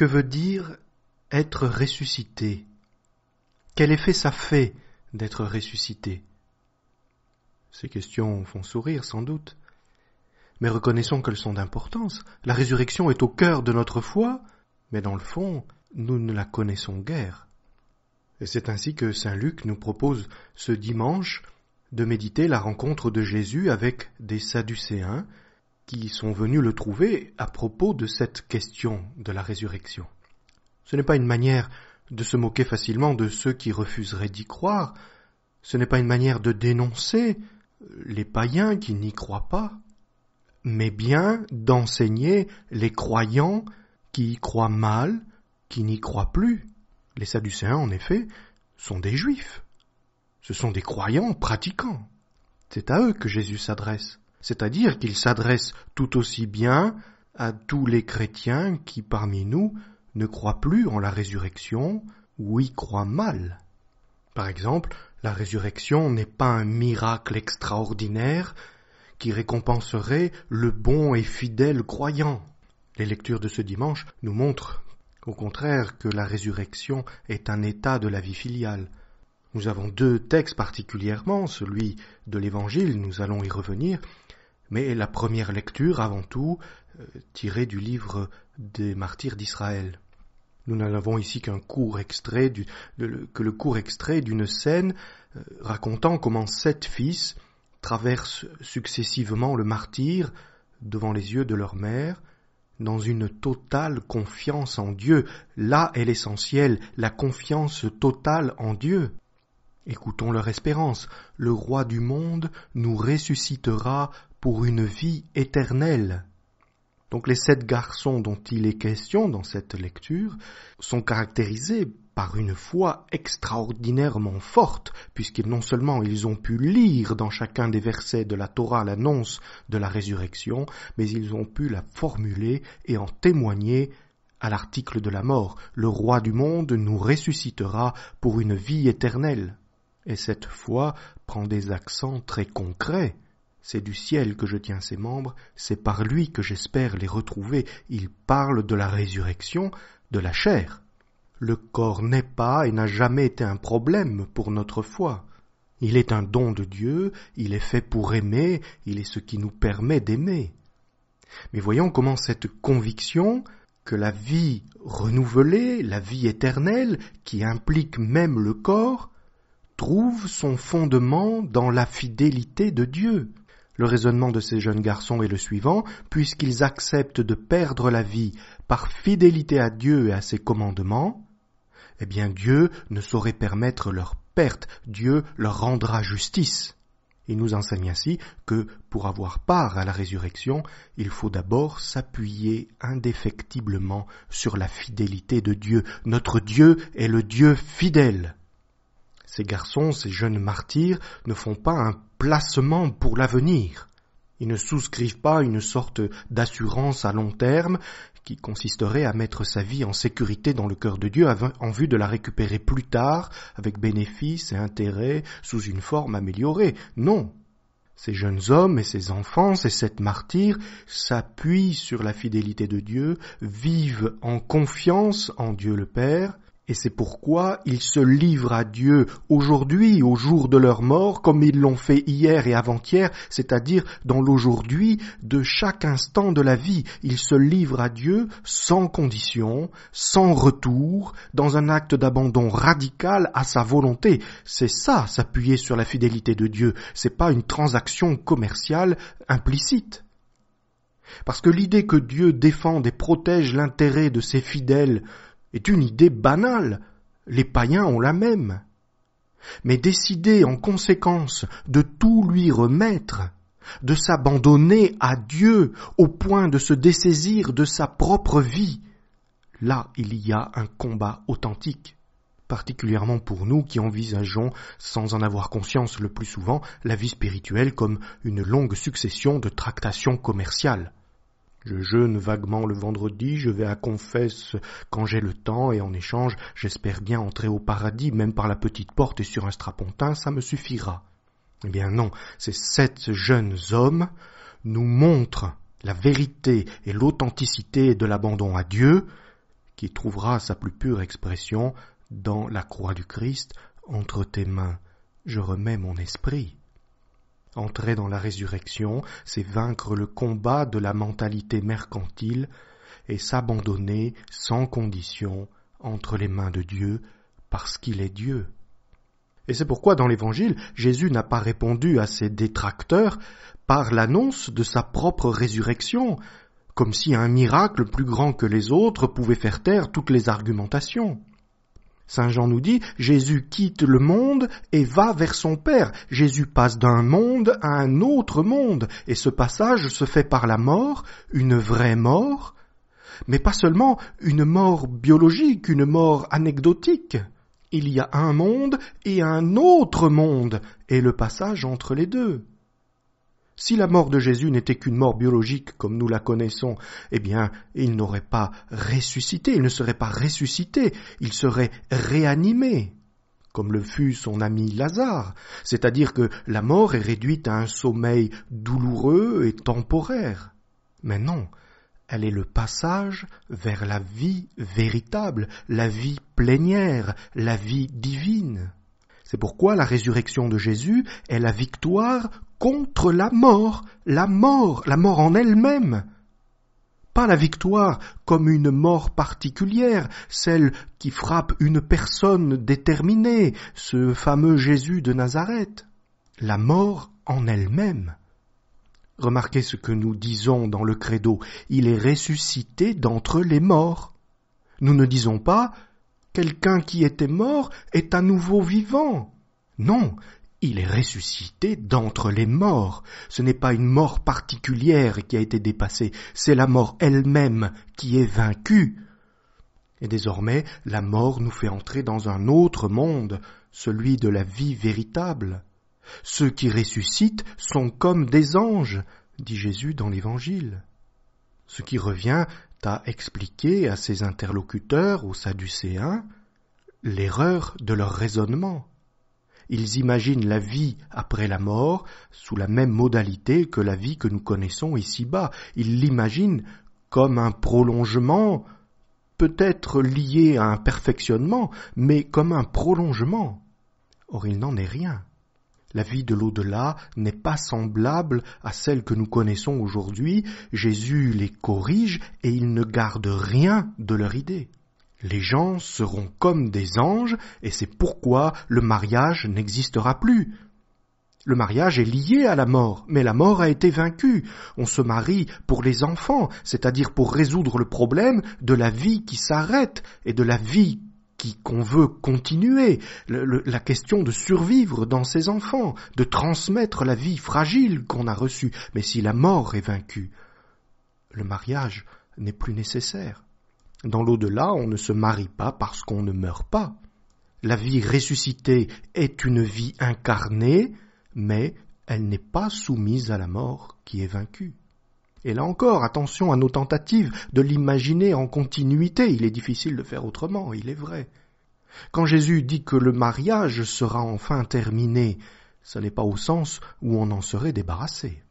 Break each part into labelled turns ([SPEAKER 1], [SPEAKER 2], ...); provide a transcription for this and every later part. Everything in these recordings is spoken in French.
[SPEAKER 1] que veut dire être ressuscité Quel effet ça fait d'être ressuscité Ces questions font sourire sans doute, mais reconnaissons qu'elles sont d'importance. La résurrection est au cœur de notre foi, mais dans le fond, nous ne la connaissons guère. Et c'est ainsi que Saint Luc nous propose ce dimanche de méditer la rencontre de Jésus avec des Sadducéens, qui sont venus le trouver à propos de cette question de la résurrection. Ce n'est pas une manière de se moquer facilement de ceux qui refuseraient d'y croire, ce n'est pas une manière de dénoncer les païens qui n'y croient pas, mais bien d'enseigner les croyants qui y croient mal, qui n'y croient plus. Les Sadducéens, en effet, sont des juifs. Ce sont des croyants pratiquants. C'est à eux que Jésus s'adresse c'est-à-dire qu'il s'adresse tout aussi bien à tous les chrétiens qui parmi nous ne croient plus en la résurrection ou y croient mal. Par exemple, la résurrection n'est pas un miracle extraordinaire qui récompenserait le bon et fidèle croyant. Les lectures de ce dimanche nous montrent au contraire que la résurrection est un état de la vie filiale, nous avons deux textes particulièrement, celui de l'Évangile, nous allons y revenir, mais la première lecture avant tout euh, tirée du livre des martyrs d'Israël. Nous avons ici qu'un court extrait que le court extrait d'une scène euh, racontant comment sept fils traversent successivement le martyr devant les yeux de leur mère, dans une totale confiance en Dieu. Là est l'essentiel, la confiance totale en Dieu. Écoutons leur espérance. Le roi du monde nous ressuscitera pour une vie éternelle. Donc les sept garçons dont il est question dans cette lecture sont caractérisés par une foi extraordinairement forte, puisqu'ils non seulement ils ont pu lire dans chacun des versets de la Torah l'annonce de la résurrection, mais ils ont pu la formuler et en témoigner à l'article de la mort. Le roi du monde nous ressuscitera pour une vie éternelle et cette foi prend des accents très concrets. C'est du ciel que je tiens ses membres, c'est par lui que j'espère les retrouver. Il parle de la résurrection de la chair. Le corps n'est pas et n'a jamais été un problème pour notre foi. Il est un don de Dieu, il est fait pour aimer, il est ce qui nous permet d'aimer. Mais voyons comment cette conviction que la vie renouvelée, la vie éternelle, qui implique même le corps, trouve son fondement dans la fidélité de Dieu. Le raisonnement de ces jeunes garçons est le suivant, puisqu'ils acceptent de perdre la vie par fidélité à Dieu et à ses commandements, eh bien Dieu ne saurait permettre leur perte, Dieu leur rendra justice. Il nous enseigne ainsi que pour avoir part à la résurrection, il faut d'abord s'appuyer indéfectiblement sur la fidélité de Dieu. Notre Dieu est le Dieu fidèle. Ces garçons, ces jeunes martyrs, ne font pas un placement pour l'avenir. Ils ne souscrivent pas une sorte d'assurance à long terme qui consisterait à mettre sa vie en sécurité dans le cœur de Dieu en vue de la récupérer plus tard avec bénéfices et intérêts sous une forme améliorée. Non. Ces jeunes hommes et ces enfants, ces sept martyrs s'appuient sur la fidélité de Dieu, vivent en confiance en Dieu le Père, et c'est pourquoi ils se livrent à Dieu aujourd'hui, au jour de leur mort, comme ils l'ont fait hier et avant-hier, c'est-à-dire dans l'aujourd'hui de chaque instant de la vie. Ils se livrent à Dieu sans condition, sans retour, dans un acte d'abandon radical à sa volonté. C'est ça, s'appuyer sur la fidélité de Dieu. C'est pas une transaction commerciale implicite. Parce que l'idée que Dieu défend et protège l'intérêt de ses fidèles est une idée banale. Les païens ont la même. Mais décider en conséquence de tout lui remettre, de s'abandonner à Dieu au point de se dessaisir de sa propre vie, là il y a un combat authentique, particulièrement pour nous qui envisageons, sans en avoir conscience le plus souvent, la vie spirituelle comme une longue succession de tractations commerciales. Je jeûne vaguement le vendredi, je vais à confesse quand j'ai le temps, et en échange, j'espère bien entrer au paradis, même par la petite porte et sur un strapontin, ça me suffira. Eh bien non, ces sept jeunes hommes nous montrent la vérité et l'authenticité de l'abandon à Dieu, qui trouvera sa plus pure expression dans la croix du Christ entre tes mains. Je remets mon esprit. Entrer dans la résurrection, c'est vaincre le combat de la mentalité mercantile et s'abandonner sans condition entre les mains de Dieu parce qu'il est Dieu. Et c'est pourquoi dans l'Évangile, Jésus n'a pas répondu à ses détracteurs par l'annonce de sa propre résurrection, comme si un miracle plus grand que les autres pouvait faire taire toutes les argumentations. Saint Jean nous dit, Jésus quitte le monde et va vers son Père. Jésus passe d'un monde à un autre monde, et ce passage se fait par la mort, une vraie mort, mais pas seulement une mort biologique, une mort anecdotique. Il y a un monde et un autre monde, et le passage entre les deux. Si la mort de Jésus n'était qu'une mort biologique comme nous la connaissons, eh bien, il n'aurait pas ressuscité, il ne serait pas ressuscité, il serait réanimé, comme le fut son ami Lazare, c'est-à-dire que la mort est réduite à un sommeil douloureux et temporaire. Mais non, elle est le passage vers la vie véritable, la vie plénière, la vie divine. C'est pourquoi la résurrection de Jésus est la victoire contre la mort, la mort, la mort en elle-même. Pas la victoire comme une mort particulière, celle qui frappe une personne déterminée, ce fameux Jésus de Nazareth. La mort en elle-même. Remarquez ce que nous disons dans le credo. Il est ressuscité d'entre les morts. Nous ne disons pas quelqu'un qui était mort est à nouveau vivant. Non, il est ressuscité d'entre les morts. Ce n'est pas une mort particulière qui a été dépassée, c'est la mort elle-même qui est vaincue. Et désormais, la mort nous fait entrer dans un autre monde, celui de la vie véritable. Ceux qui ressuscitent sont comme des anges, dit Jésus dans l'Évangile. Ce qui revient, à expliquer à ses interlocuteurs, aux Sadducéens, l'erreur de leur raisonnement. Ils imaginent la vie après la mort sous la même modalité que la vie que nous connaissons ici-bas. Ils l'imaginent comme un prolongement, peut-être lié à un perfectionnement, mais comme un prolongement. Or il n'en est rien. La vie de l'au-delà n'est pas semblable à celle que nous connaissons aujourd'hui. Jésus les corrige et il ne garde rien de leur idée. Les gens seront comme des anges et c'est pourquoi le mariage n'existera plus. Le mariage est lié à la mort, mais la mort a été vaincue. On se marie pour les enfants, c'est-à-dire pour résoudre le problème de la vie qui s'arrête et de la vie qu'on veut continuer, la question de survivre dans ses enfants, de transmettre la vie fragile qu'on a reçue. Mais si la mort est vaincue, le mariage n'est plus nécessaire. Dans l'au-delà, on ne se marie pas parce qu'on ne meurt pas. La vie ressuscitée est une vie incarnée, mais elle n'est pas soumise à la mort qui est vaincue. Et là encore, attention à nos tentatives de l'imaginer en continuité, il est difficile de faire autrement, il est vrai. Quand Jésus dit que le mariage sera enfin terminé, ce n'est pas au sens où on en serait débarrassé.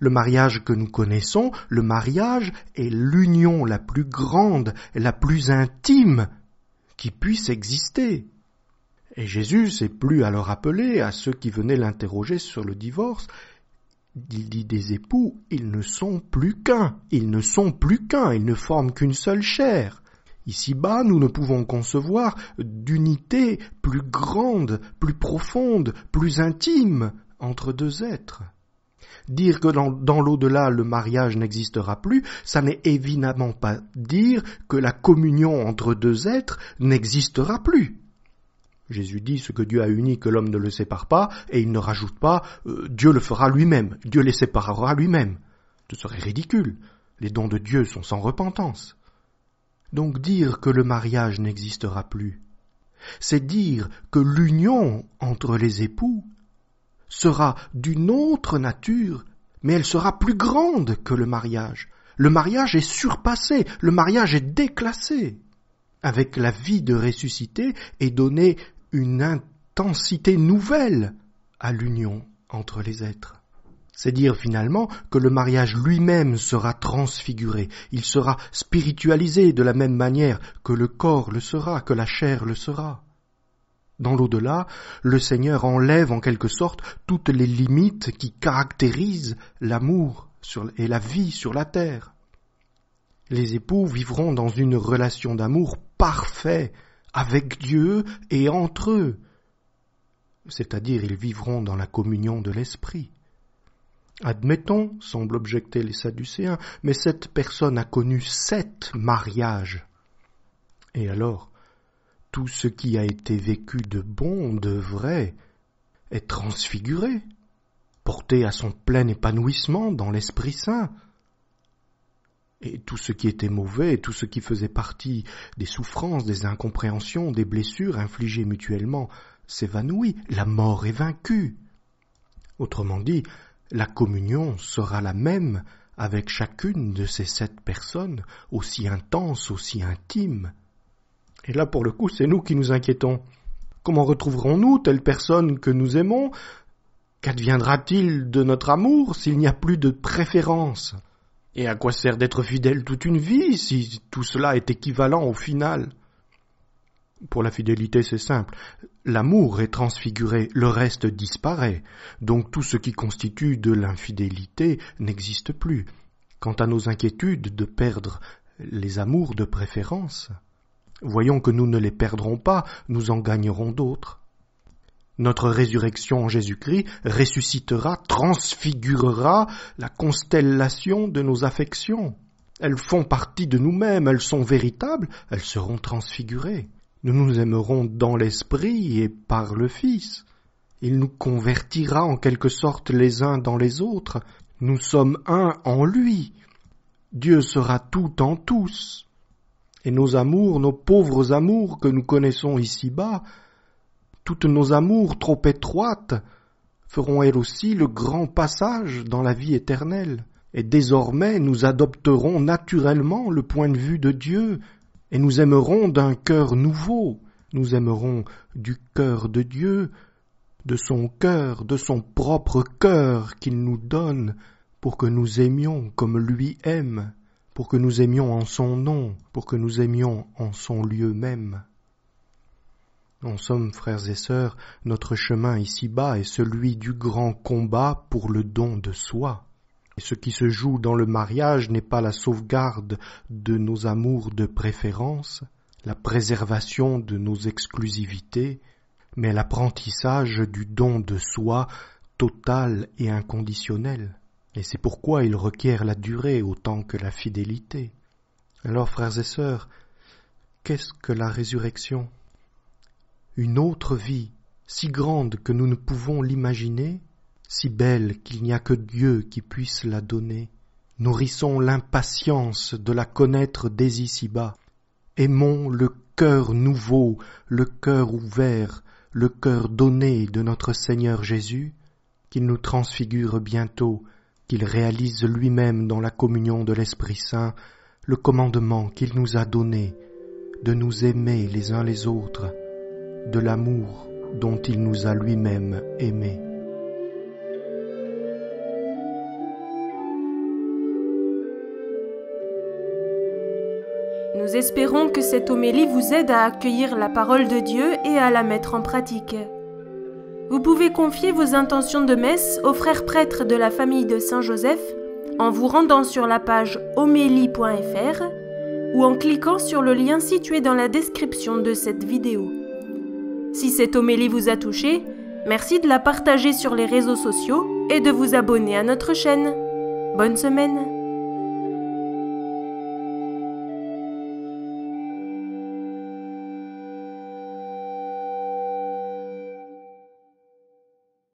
[SPEAKER 1] Le mariage que nous connaissons, le mariage est l'union la plus grande, la plus intime qui puisse exister. Et Jésus s'est plus à le rappeler à ceux qui venaient l'interroger sur le divorce, il dit des époux, ils ne sont plus qu'un, ils ne sont plus qu'un, ils ne forment qu'une seule chair. Ici-bas, nous ne pouvons concevoir d'unité plus grande, plus profonde, plus intime entre deux êtres. Dire que dans, l'au-delà le mariage n'existera plus, ça n'est évidemment pas dire que la communion entre deux êtres n'existera plus. Jésus dit ce que Dieu a uni que l'homme ne le sépare pas, et il ne rajoute pas euh, Dieu le fera lui-même, Dieu les séparera lui-même. Ce serait ridicule. Les dons de Dieu sont sans repentance. Donc dire que le mariage n'existera plus, c'est dire que l'union entre les époux sera d'une autre nature, mais elle sera plus grande que le mariage. Le mariage est surpassé, le mariage est déclassé. Avec la vie de ressuscité est donnée une intensité nouvelle à l'union entre les êtres. C'est dire finalement que le mariage lui-même sera transfiguré, il sera spiritualisé de la même manière que le corps le sera, que la chair le sera. Dans l'au-delà, le Seigneur enlève en quelque sorte toutes les limites qui caractérisent l'amour et la vie sur la terre. Les époux vivront dans une relation d'amour parfaite, avec Dieu et entre eux, c'est-à-dire ils vivront dans la communion de l'Esprit. Admettons, semblent objecter les Sadducéens, mais cette personne a connu sept mariages. Et alors, tout ce qui a été vécu de bon, de vrai, est transfiguré, porté à son plein épanouissement dans l'Esprit Saint et tout ce qui était mauvais, tout ce qui faisait partie des souffrances, des incompréhensions, des blessures infligées mutuellement, s'évanouit, la mort est vaincue. Autrement dit, la communion sera la même avec chacune de ces sept personnes, aussi intense, aussi intime. Et là, pour le coup, c'est nous qui nous inquiétons. Comment retrouverons-nous telle personne que nous aimons Qu'adviendra-t-il de notre amour s'il n'y a plus de préférence et à quoi sert d'être fidèle toute une vie si tout cela est équivalent au final Pour la fidélité, c'est simple. L'amour est transfiguré, le reste disparaît. Donc tout ce qui constitue de l'infidélité n'existe plus. Quant à nos inquiétudes de perdre les amours de préférence, voyons que nous ne les perdrons pas, nous en gagnerons d'autres. Notre résurrection en Jésus-Christ ressuscitera, transfigurera la constellation de nos affections. Elles font partie de nous-mêmes, elles sont véritables, elles seront transfigurées. Nous nous aimerons dans l'Esprit et par le Fils. Il nous convertira en quelque sorte les uns dans les autres. Nous sommes un en lui. Dieu sera tout en tous. Et nos amours, nos pauvres amours que nous connaissons ici-bas, toutes nos amours trop étroites feront elles aussi le grand passage dans la vie éternelle, et désormais nous adopterons naturellement le point de vue de Dieu, et nous aimerons d'un cœur nouveau, nous aimerons du cœur de Dieu, de son cœur, de son propre cœur qu'il nous donne, pour que nous aimions comme lui aime, pour que nous aimions en son nom, pour que nous aimions en son lieu même. En somme, frères et sœurs, notre chemin ici-bas est celui du grand combat pour le don de soi. Et ce qui se joue dans le mariage n'est pas la sauvegarde de nos amours de préférence, la préservation de nos exclusivités, mais l'apprentissage du don de soi total et inconditionnel. Et c'est pourquoi il requiert la durée autant que la fidélité. Alors, frères et sœurs, qu'est-ce que la résurrection une autre vie, si grande que nous ne pouvons l'imaginer, si belle qu'il n'y a que Dieu qui puisse la donner. Nourrissons l'impatience de la connaître dès ici-bas. Aimons le cœur nouveau, le cœur ouvert, le cœur donné de notre Seigneur Jésus, qu'il nous transfigure bientôt, qu'il réalise lui-même dans la communion de l'Esprit Saint le commandement qu'il nous a donné de nous aimer les uns les autres de l'amour dont il nous a lui-même aimés. Nous espérons que cette homélie vous aide à accueillir la parole de Dieu et à la mettre en pratique. Vous pouvez confier vos intentions de messe aux frères prêtres de la famille de Saint-Joseph en vous rendant sur la page homélie.fr ou en cliquant sur le lien situé dans la description de cette vidéo. Si cette homélie vous a touché, merci de la partager sur les réseaux sociaux et de vous abonner à notre chaîne. Bonne semaine